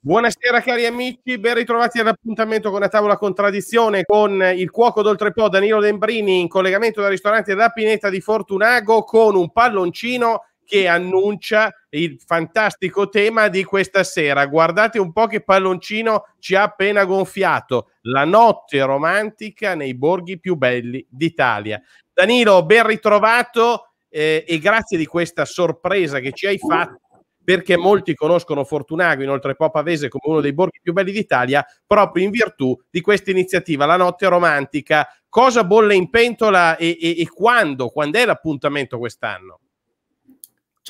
Buonasera cari amici, ben ritrovati all'appuntamento con la tavola contraddizione con il cuoco d'oltrepò Danilo Dembrini in collegamento dal ristorante da Pineta di Fortunago con un palloncino che annuncia il fantastico tema di questa sera. Guardate un po' che palloncino ci ha appena gonfiato. La notte romantica nei borghi più belli d'Italia. Danilo, ben ritrovato eh, e grazie di questa sorpresa che ci hai fatto perché molti conoscono Fortunago, inoltre Popavese, come uno dei borghi più belli d'Italia, proprio in virtù di questa iniziativa, La Notte Romantica. Cosa bolle in pentola e, e, e quando? Quando è l'appuntamento quest'anno?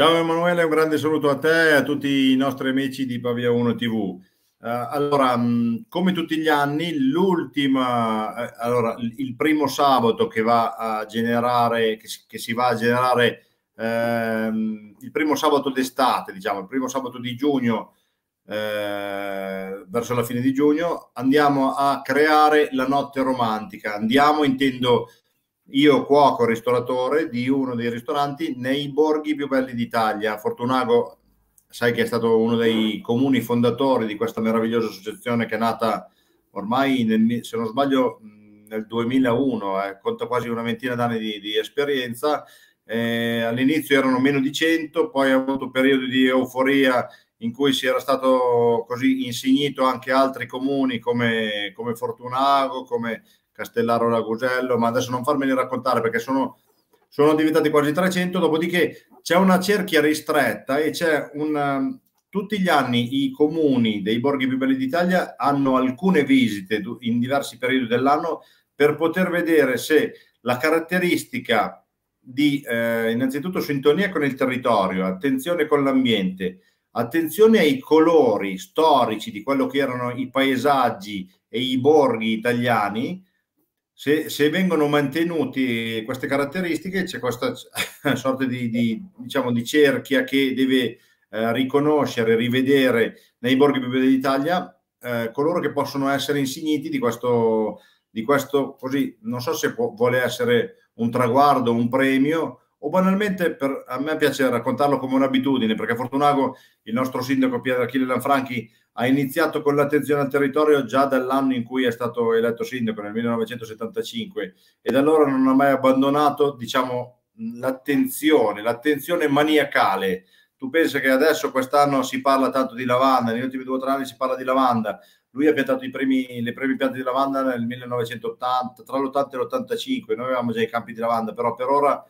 Ciao Emanuele, un grande saluto a te e a tutti i nostri amici di Pavia 1 TV. Uh, eh, allora, mh, mm, come tutti gli anni, l'ultima, eh, allora, il primo sabato che va a generare, che si, che si va a generare ehm, il primo sabato d'estate, diciamo, il primo sabato di giugno, eh, verso la fine di giugno, andiamo a creare la notte romantica. Andiamo, intendo io cuoco ristoratore di uno dei ristoranti nei borghi più belli d'Italia. Fortunago, sai che è stato uno dei comuni fondatori di questa meravigliosa associazione che è nata ormai, nel, se non sbaglio, nel 2001, eh, conta quasi una ventina d'anni di, di esperienza. Eh, all'inizio erano meno di 100, poi ha avuto periodi di euforia in cui si era stato così insignito anche altri comuni come, come Fortunago, come Castellaro Ragusello, ma adesso non farmeli raccontare perché sono, sono diventati quasi 300, dopodiché c'è una cerchia ristretta e c'è un... Um, tutti gli anni i comuni dei borghi più belli d'Italia hanno alcune visite in diversi periodi dell'anno per poter vedere se la caratteristica di eh, innanzitutto sintonia con il territorio, attenzione con l'ambiente, attenzione ai colori storici di quello che erano i paesaggi e i borghi italiani se, se, vengono mantenuti queste caratteristiche c'è questa sorta di, di, diciamo, di cerchia che deve eh, riconoscere, rivedere nei borghi più belli d'Italia eh, coloro che possono essere insigniti di questo, di questo così, non so se può, vuole essere un traguardo, un premio o banalmente per, a me piace raccontarlo come un'abitudine, perché Fortunago, il nostro sindaco Pier Achille Lanfranchi, ha iniziato con l'attenzione al territorio già dall'anno in cui è stato eletto sindaco, nel 1975, e da allora non ha mai abbandonato, diciamo, l'attenzione, l'attenzione maniacale. Tu pensi che adesso quest'anno si parla tanto di lavanda, negli ultimi due o tre anni si parla di lavanda, lui ha piantato i primi, le prime piante di lavanda nel 1980, tra l'80 e l'85, noi avevamo già i campi di lavanda, però per ora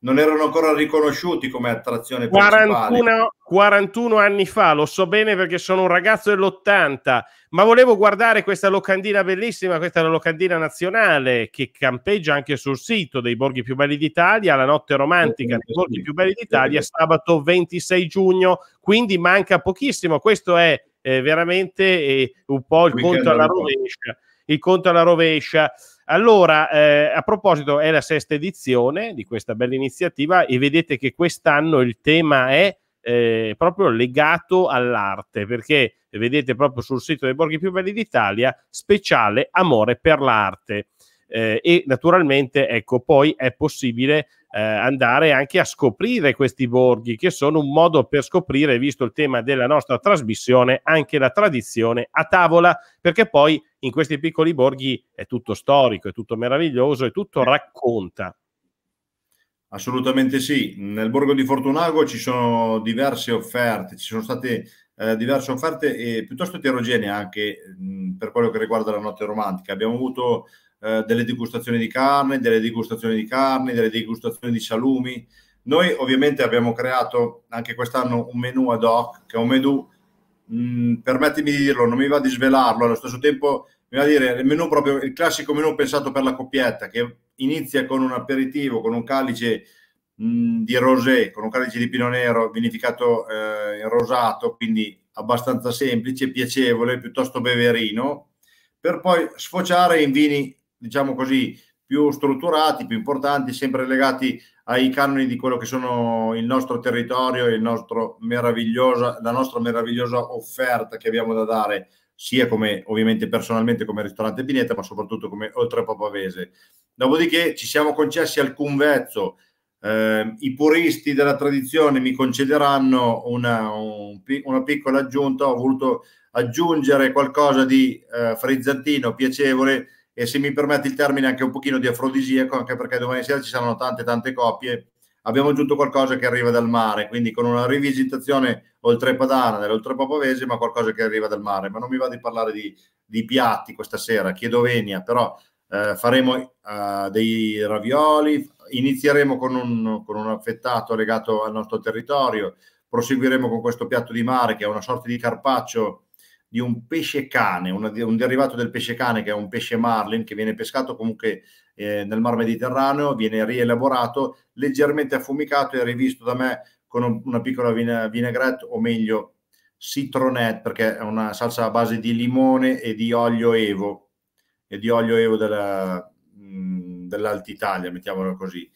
non erano ancora riconosciuti come attrazione 41, 41, anni fa, lo so bene perché sono un ragazzo dell'80, ma volevo guardare questa locandina bellissima, questa è la locandina nazionale che campeggia anche sul sito dei borghi più belli d'Italia, la notte romantica dei borghi più belli d'Italia, sabato 26 giugno, quindi manca pochissimo, questo è eh, veramente eh, un po' il conto alla rovescia. Il conto alla rovescia. Allora, eh, a proposito, è la sesta edizione di questa bella iniziativa e vedete che quest'anno il tema è eh, proprio legato all'arte, perché vedete proprio sul sito dei borghi più belli d'Italia, speciale amore per l'arte. Eh, e naturalmente, ecco, poi è possibile eh, andare anche a scoprire questi borghi che sono un modo per scoprire, visto il tema della nostra trasmissione, anche la tradizione a tavola, perché poi in questi piccoli borghi è tutto storico, è tutto meraviglioso, è tutto eh. racconta. Assolutamente sì, nel borgo di Fortunago ci sono diverse offerte, ci sono state eh, diverse offerte e piuttosto eterogenee anche mh, mm, per quello che riguarda la notte romantica. Abbiamo avuto eh, delle degustazioni di carne, delle degustazioni di carni, delle degustazioni di salumi. Noi ovviamente abbiamo creato anche quest'anno un menu ad hoc, che è un menu, mh, mm, permettimi di dirlo, non mi va di svelarlo, allo stesso tempo mi va a dire il menu proprio, il classico menu pensato per la coppietta, che inizia con un aperitivo, con un calice mh, mm, di rosé, con un calice di pino nero vinificato eh, in rosato, quindi abbastanza semplice, piacevole, piuttosto beverino, per poi sfociare in vini diciamo così, più strutturati, più importanti, sempre legati ai canoni di quello che sono il nostro territorio e la nostra meravigliosa offerta che abbiamo da dare, sia come ovviamente personalmente come ristorante Pineta, ma soprattutto come oltre Papavese. Dopodiché ci siamo concessi alcun vezzo. Eh, I puristi della tradizione mi concederanno una, un, una, piccola aggiunta. Ho voluto aggiungere qualcosa di eh, frizzantino, piacevole, e se mi permette il termine anche un pochino di afrodisiaco, anche perché domani sera ci saranno tante tante coppie. Abbiamo aggiunto qualcosa che arriva dal mare, quindi con una rivisitazione oltre oltrepadana dell'oltrepopavese, ma qualcosa che arriva dal mare. Ma non mi va di parlare di, di piatti questa sera, chiedo venia, però eh, faremo eh, dei ravioli, inizieremo con un, con un affettato legato al nostro territorio, proseguiremo con questo piatto di mare che è una sorta di carpaccio di un pesce cane, una, un derivato del pesce cane che è un pesce marlin che viene pescato comunque eh, nel Mar Mediterraneo, viene rielaborato, leggermente affumicato e rivisto da me con una piccola vine, vinaigrette o meglio citronette perché è una salsa a base di limone e di olio evo e di olio evo della, mm, dell'Alta Italia, mettiamolo così.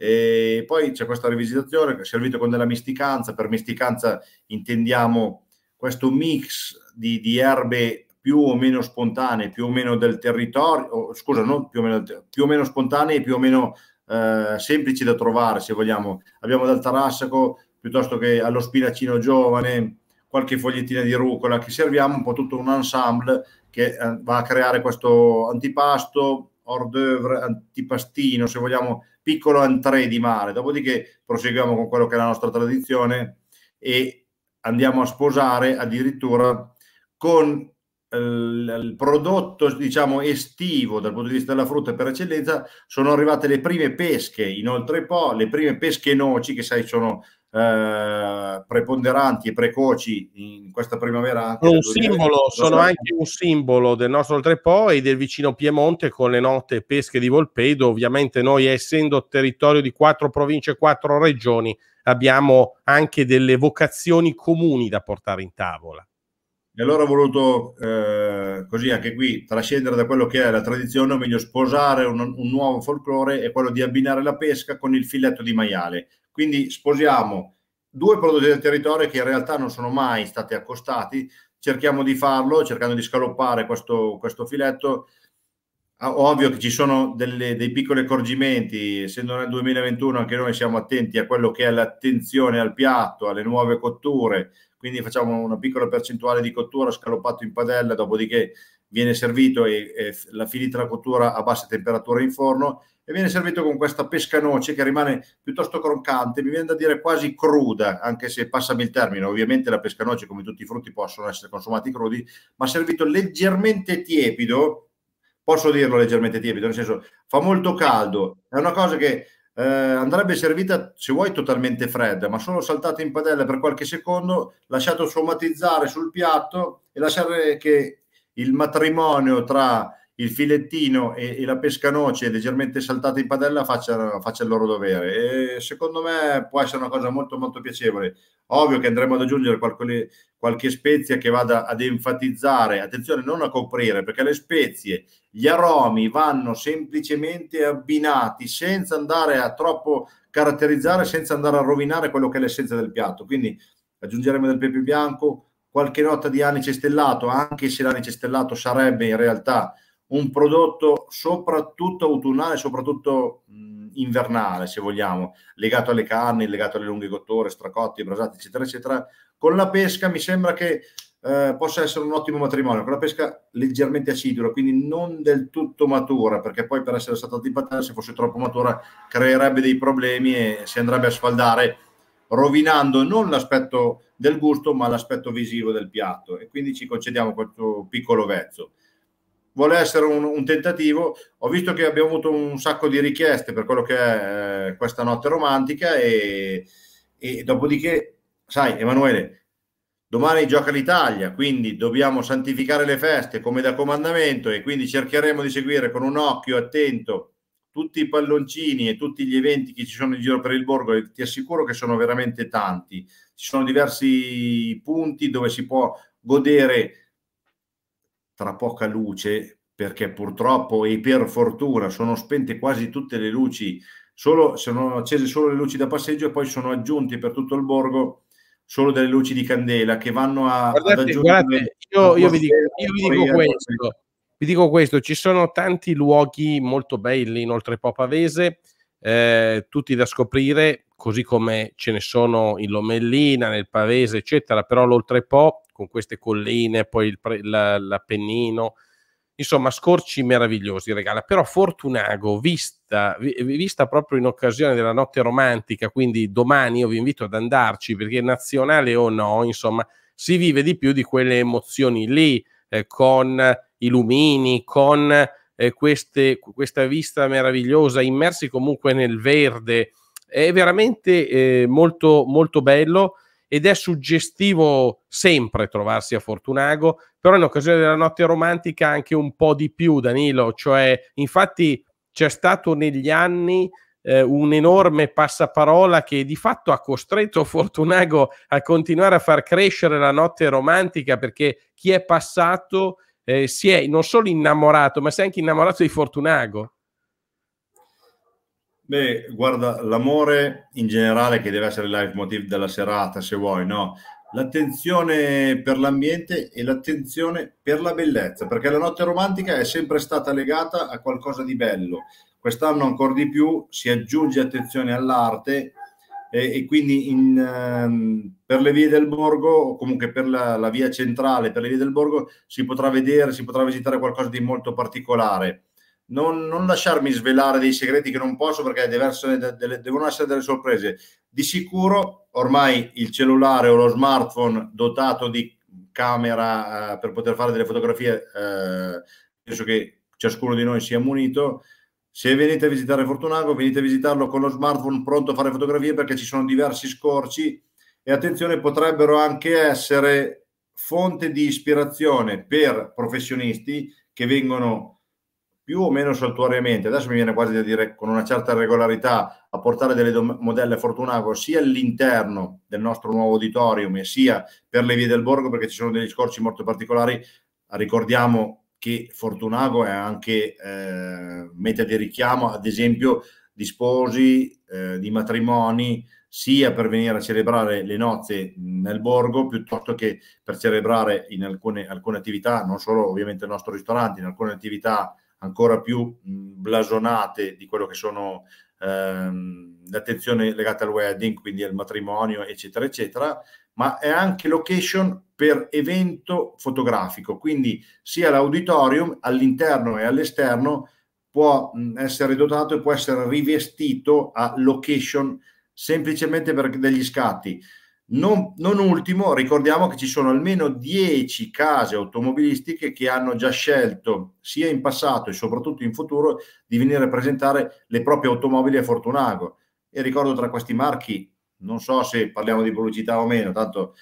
E poi c'è questa rivisitazione servito con della misticanza, per misticanza intendiamo questo mix di, di erbe più o meno spontanee, più o meno del territorio, oh, scusa, non più o meno, più o meno spontanee, più o meno eh, semplici da trovare, se vogliamo. Abbiamo dal tarassaco piuttosto che allo spinacino giovane, qualche fogliettina di rucola, che serviamo un po' tutto un ensemble che eh, va a creare questo antipasto, hors d'oeuvre, antipastino, se vogliamo, piccolo entrée di mare. Dopodiché proseguiamo con quello che è la nostra tradizione e andiamo a sposare addirittura con eh, il prodotto diciamo estivo dal punto di vista della frutta per eccellenza sono arrivate le prime pesche inoltre poi le prime pesche noci che sai sono eh, preponderanti e precoci in questa primavera. Anche simbolo, sono anche un simbolo del nostro oltrepo e del vicino Piemonte con le note pesche di Volpedo. Ovviamente noi essendo territorio di quattro province e quattro regioni abbiamo anche delle vocazioni comuni da portare in tavola. E allora ho voluto, eh, così anche qui, trascendere da quello che è la tradizione, o meglio sposare un, un nuovo folklore, è quello di abbinare la pesca con il filetto di maiale. Quindi sposiamo due prodotti del territorio che in realtà non sono mai stati accostati, cerchiamo di farlo, cercando di scaloppare questo, questo filetto Ah, ovvio che ci sono delle, dei piccoli accorgimenti, essendo nel 2021 anche noi siamo attenti a quello che è l'attenzione al piatto, alle nuove cotture, quindi facciamo una piccola percentuale di cottura scaloppato in padella, dopodiché viene servito e, e la finita la cottura a bassa temperatura in forno e viene servito con questa pesca noce che rimane piuttosto croccante, mi viene da dire quasi cruda, anche se passami il termine, ovviamente la pesca noce come tutti i frutti possono essere consumati crudi, ma servito leggermente tiepido posso dirlo leggermente tiepido, nel senso fa molto caldo, è una cosa che eh, andrebbe servita se vuoi totalmente fredda, ma solo saltata in padella per qualche secondo, lasciato somatizzare sul piatto e lasciare che il matrimonio tra il filettino e, e la pescanoce leggermente saltata in padella faccia, faccia, il loro dovere. E secondo me può essere una cosa molto molto piacevole. Ovvio che andremo ad aggiungere qualche, qualche spezia che vada ad enfatizzare, attenzione non a coprire, perché le spezie, gli aromi vanno semplicemente abbinati senza andare a troppo caratterizzare, senza andare a rovinare quello che è l'essenza del piatto. Quindi aggiungeremo del pepe bianco, qualche nota di anice stellato, anche se l'anice stellato sarebbe in realtà un prodotto soprattutto autunnale, soprattutto mh, invernale, se vogliamo, legato alle carni, legato alle lunghe cotture, stracotti, brasati, eccetera, eccetera. Con la pesca mi sembra che eh, possa essere un ottimo matrimonio, con la pesca leggermente acidula, quindi non del tutto matura, perché poi per essere stata tipattata, se fosse troppo matura, creerebbe dei problemi e si andrebbe a sfaldare, rovinando non l'aspetto del gusto, ma l'aspetto visivo del piatto. E quindi ci concediamo questo piccolo vezzo vuole essere un, un, tentativo. Ho visto che abbiamo avuto un sacco di richieste per quello che è eh, questa notte romantica e, e dopodiché, sai Emanuele, domani gioca l'Italia, quindi dobbiamo santificare le feste come da comandamento e quindi cercheremo di seguire con un occhio attento tutti i palloncini e tutti gli eventi che ci sono in giro per il borgo e ti assicuro che sono veramente tanti. Ci sono diversi punti dove si può godere tra poca luce, perché purtroppo e per fortuna sono spente quasi tutte le luci, solo, sono accese solo le luci da passeggio e poi sono aggiunte per tutto il borgo solo delle luci di candela che vanno a... Guardate, guardate io, io, vi dico, io vi dico questo, vi dico questo, ci sono tanti luoghi molto belli inoltre Popavese, eh, tutti da scoprire, così come ce ne sono in Lomellina, nel Pavese, eccetera, però l'Oltrepo, con queste colline, poi il, la, l'Appennino, insomma, scorci meravigliosi regala. Però Fortunago, vista, vista, proprio in occasione della notte romantica, quindi domani io vi invito ad andarci, perché nazionale o no, insomma, si vive di più di quelle emozioni lì, eh, con i lumini, con eh, queste, questa vista meravigliosa, immersi comunque nel verde, è veramente eh, molto, molto bello ed è suggestivo sempre trovarsi a Fortunago, però in occasione della notte romantica anche un po' di più, Danilo, cioè infatti c'è stato negli anni eh, un enorme passaparola che di fatto ha costretto Fortunago a continuare a far crescere la notte romantica perché chi è passato eh, si è non solo innamorato, ma si è anche innamorato di Fortunago. Beh, guarda, l'amore in generale che deve essere il leitmotiv della serata, se vuoi, no? L'attenzione per l'ambiente e l'attenzione per la bellezza, perché la notte romantica è sempre stata legata a qualcosa di bello. Quest'anno ancora di più si aggiunge attenzione all'arte e, e quindi in, ehm, per le vie del borgo, o comunque per la, la via centrale, per le vie del borgo, si potrà vedere, si potrà visitare qualcosa di molto particolare non, non, lasciarmi svelare dei segreti che non posso perché essere delle, devono essere delle sorprese. Di sicuro ormai il cellulare o lo smartphone dotato di camera eh, per poter fare delle fotografie, eh, penso che ciascuno di noi sia munito. Se venite a visitare Fortunago, venite a visitarlo con lo smartphone pronto a fare fotografie perché ci sono diversi scorci e attenzione potrebbero anche essere fonte di ispirazione per professionisti che vengono più o meno saltuariamente, adesso mi viene quasi da dire con una certa regolarità, a portare delle dom- modelle Fortunago sia all'interno del nostro nuovo auditorium e sia per le vie del borgo, perché ci sono degli scorci molto particolari. Ricordiamo che Fortunago è anche eh, meta di richiamo, ad esempio, di sposi, eh, di matrimoni, sia per venire a celebrare le nozze nel borgo piuttosto che per celebrare in alcune, alcune attività, non solo ovviamente il nostro ristorante, in alcune attività ancora più blasonate di quello che sono ehm, le attenzioni al wedding, quindi al matrimonio, eccetera, eccetera, ma è anche location per evento fotografico, quindi sia l'auditorium all'interno e all'esterno può essere dotato e può essere rivestito a location semplicemente per degli scatti. Non, non, ultimo, ricordiamo che ci sono almeno 10 case automobilistiche che hanno già scelto, sia in passato e soprattutto in futuro, di venire a presentare le proprie automobili a Fortunago. E ricordo tra questi marchi, non so se parliamo di pubblicità o meno, tanto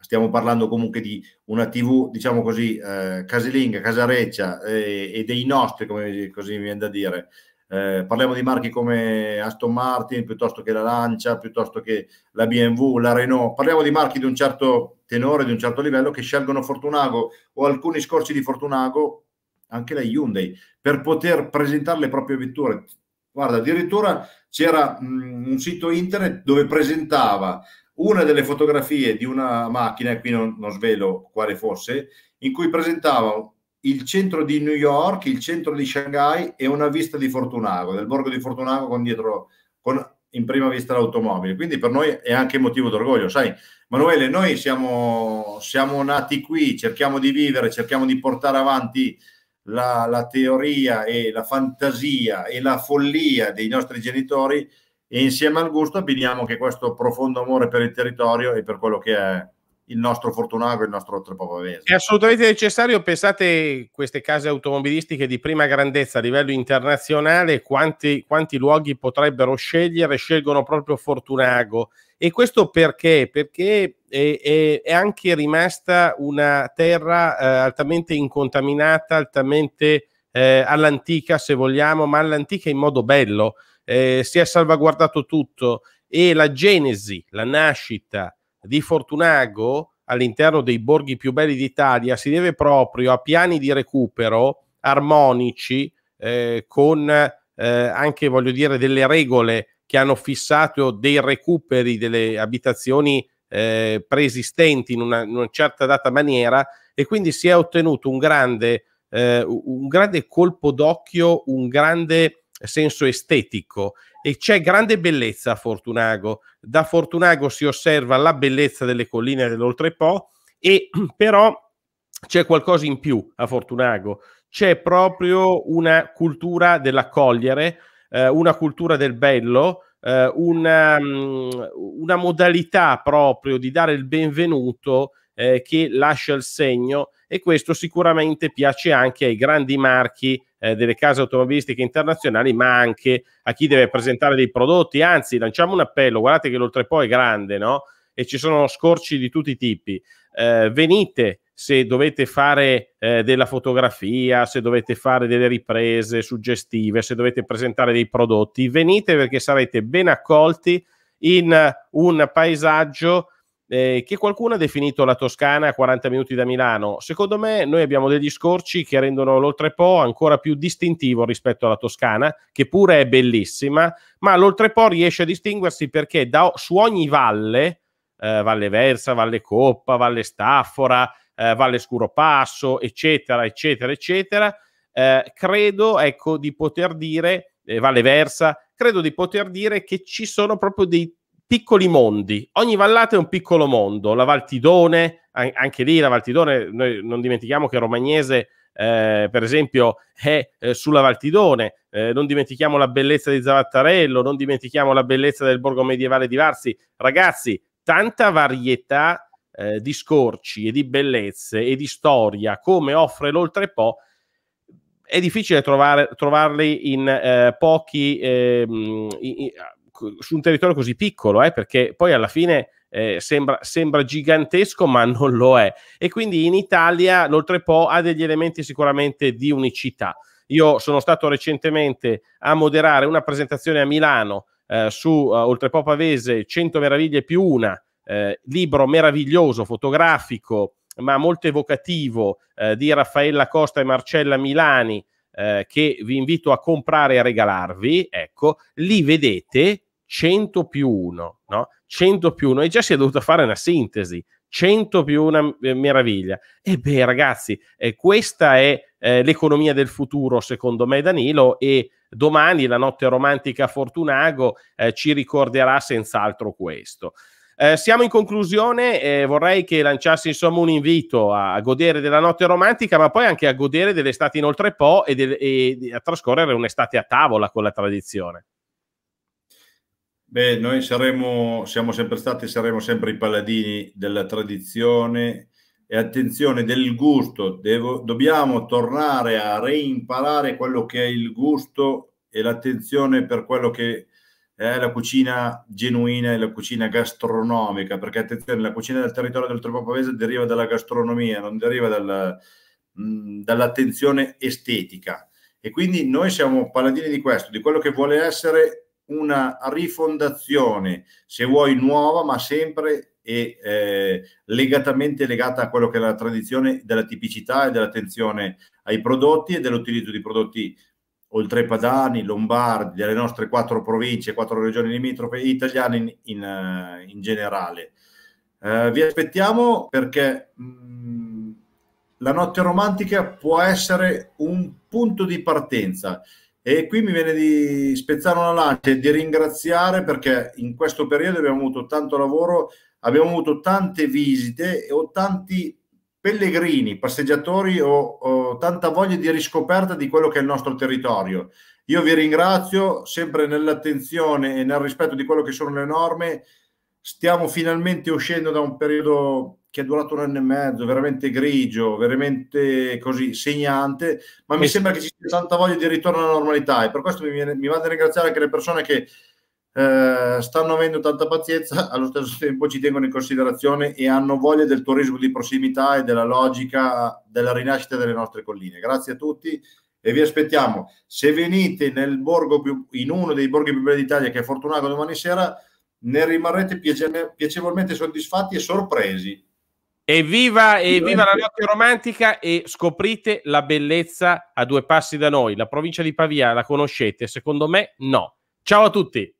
stiamo parlando comunque di una TV, diciamo così, eh, casalinga, casareccia eh, e dei nostri, come così mi viene da dire. Eh, parliamo di marchi come Aston Martin, piuttosto che la Lancia, piuttosto che la BMW, la Renault, parliamo di marchi di un certo tenore, di un certo livello che scelgono Fortunago o alcuni scorci di Fortunago, anche la Hyundai, per poter presentare le proprie vetture. Guarda, addirittura c'era mh, mm, un sito internet dove presentava una delle fotografie di una macchina, e qui non, non svelo quale fosse, in cui presentava il centro di New York, il centro di Shanghai e una vista di Fortunago, del borgo di Fortunago con dietro, con in prima vista l'automobile. Quindi per noi è anche motivo d'orgoglio. Sai, Manuele, noi siamo, siamo nati qui, cerchiamo di vivere, cerchiamo di portare avanti la, la, teoria e la fantasia e la follia dei nostri genitori e insieme al gusto abbiniamo che questo profondo amore per il territorio e per quello che è il nostro Fortunato e il nostro Trepovavese. È assolutamente necessario, pensate queste case automobilistiche di prima grandezza a livello internazionale, quanti, quanti luoghi potrebbero scegliere, scelgono proprio Fortunago. E questo perché? Perché è, è, è anche rimasta una terra eh, altamente incontaminata, altamente eh, all'antica se vogliamo, ma all'antica in modo bello. Eh, si è salvaguardato tutto e la genesi, la nascita, di Fortunago all'interno dei borghi più belli d'Italia si deve proprio a piani di recupero armonici eh, con eh, anche voglio dire delle regole che hanno fissato dei recuperi delle abitazioni eh, preesistenti in una, in una, certa data maniera e quindi si è ottenuto un grande, eh, un grande colpo d'occhio, un grande senso estetico e c'è grande bellezza a Fortunago. Da Fortunago si osserva la bellezza delle colline dell'Oltrepo e però c'è qualcosa in più a Fortunago, c'è proprio una cultura dell'accogliere, eh, una cultura del bello, eh, una, mm, una, modalità proprio di dare il benvenuto eh, che lascia il segno e questo sicuramente piace anche ai grandi marchi eh, delle case automobilistiche internazionali, ma anche a chi deve presentare dei prodotti. Anzi, lanciamo un appello, guardate che l'oltrepo è grande, no? E ci sono scorci di tutti i tipi. Eh, venite se dovete fare eh, della fotografia, se dovete fare delle riprese suggestive, se dovete presentare dei prodotti, venite perché sarete ben accolti in un paesaggio eh, che qualcuno ha definito la Toscana a 40 minuti da Milano. Secondo me noi abbiamo degli scorci che rendono l'Oltrepo ancora più distintivo rispetto alla Toscana, che pure è bellissima, ma l'Oltrepo riesce a distinguersi perché da, su ogni valle, eh, Valle Versa, Valle Coppa, Valle Staffora, eh, Valle Passo, eccetera, eccetera, eccetera, eh, credo ecco, di poter dire, eh, Valle Versa, credo di poter dire che ci sono proprio dei piccoli mondi. Ogni vallata è un piccolo mondo. La Valtidone, anche lì la Valtidone, noi non dimentichiamo che Romagnese, eh, per esempio, è eh, sulla Valtidone. Eh, non dimentichiamo la bellezza di Zavattarello, non dimentichiamo la bellezza del borgo medievale di Varsi. Ragazzi, tanta varietà eh, di scorci e di bellezze e di storia come offre l'Oltrepo è difficile trovare, trovarli in eh, pochi, eh, in, in, su un territorio così piccolo, eh, perché poi alla fine eh, sembra, sembra, gigantesco, ma non lo è. E quindi in Italia l'Oltrepo ha degli elementi sicuramente di unicità. Io sono stato recentemente a moderare una presentazione a Milano eh, su uh, Oltrepo Pavese 100 meraviglie più una, eh, libro meraviglioso, fotografico, ma molto evocativo eh, di Raffaella Costa e Marcella Milani, eh, che vi invito a comprare e a regalarvi. Ecco, lì vedete 100 più 1, no? 100 più 1 e già si è dovuto fare una sintesi, 100 più una eh, meraviglia. E beh ragazzi, eh, questa è eh, l'economia del futuro secondo me Danilo e domani la notte romantica a Fortunago eh, ci ricorderà senz'altro questo. Eh, siamo in conclusione, eh, vorrei che lanciassi insomma un invito a, a, godere della notte romantica, ma poi anche a godere dell'estate inoltre po' e, del, e a trascorrere un'estate a tavola con la tradizione. Beh, noi saremo, siamo sempre stati e saremo sempre i paladini della tradizione e attenzione del gusto. Devo, dobbiamo tornare a reimparare quello che è il gusto e l'attenzione per quello che è la cucina genuina e la cucina gastronomica, perché attenzione, la cucina del territorio del Troppo Pavese deriva dalla gastronomia, non deriva dalla, mh, mm, dall'attenzione estetica. E quindi noi siamo paladini di questo, di quello che vuole essere una rifondazione, se vuoi nuova, ma sempre e eh, legatamente legata a quello che è la tradizione della tipicità e dell'attenzione ai prodotti e dell'utilizzo di prodotti oltre padani, lombardi, delle nostre quattro province, quattro regioni limitrofe e italiane in, in, eh, in generale. Eh, vi aspettiamo perché mh, mm, la notte romantica può essere un punto di partenza e qui mi viene di spezzare una lancia e di ringraziare perché in questo periodo abbiamo avuto tanto lavoro, abbiamo avuto tante visite e ho tanti pellegrini, passeggiatori o, tanta voglia di riscoperta di quello che è il nostro territorio. Io vi ringrazio sempre nell'attenzione e nel rispetto di quello che sono le norme. Stiamo finalmente uscendo da un periodo che è durato un anno e mezzo, veramente grigio, veramente così segnante, ma sì. mi sembra che ci sia tanta voglia di ritorno alla normalità e per questo mi, viene, mi vado a ringraziare anche le persone che eh, stanno avendo tanta pazienza, allo stesso tempo ci tengono in considerazione e hanno voglia del turismo di prossimità e della logica della rinascita delle nostre colline. Grazie a tutti e vi aspettiamo. Se venite nel borgo più, in uno dei borghi più belli d'Italia, che è Fortunato domani sera, ne rimarrete piacevolmente soddisfatti e sorpresi. Evviva, evviva eh. la notte romantica e scoprite la bellezza a due passi da noi. La provincia di Pavia la conoscete? Secondo me no. Ciao a tutti.